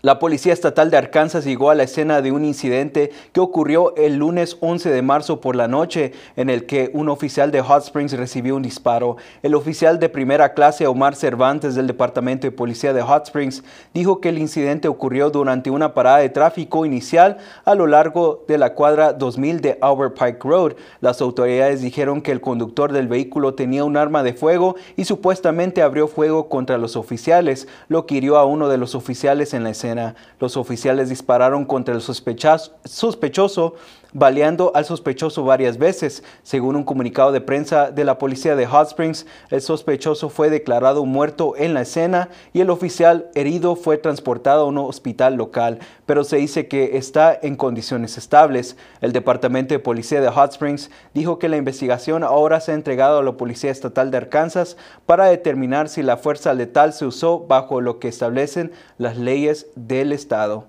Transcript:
La policía estatal de Arkansas llegó a la escena de un incidente que ocurrió el lunes 11 de marzo por la noche, en el que un oficial de Hot Springs recibió un disparo. El oficial de primera clase Omar Cervantes del Departamento de Policía de Hot Springs dijo que el incidente ocurrió durante una parada de tráfico inicial a lo largo de la cuadra 2000 de Albert Pike Road. Las autoridades dijeron que el conductor del vehículo tenía un arma de fuego y supuestamente abrió fuego contra los oficiales, lo que hirió a uno de los oficiales en la escena. Los oficiales dispararon contra el sospechoso, baleando al sospechoso varias veces. Según un comunicado de prensa de la policía de Hot Springs, el sospechoso fue declarado muerto en la escena y el oficial herido fue transportado a un hospital local, pero se dice que está en condiciones estables. El departamento de policía de Hot Springs dijo que la investigación ahora se ha entregado a la policía estatal de Arkansas para determinar si la fuerza letal se usó bajo lo que establecen las leyes del Estado.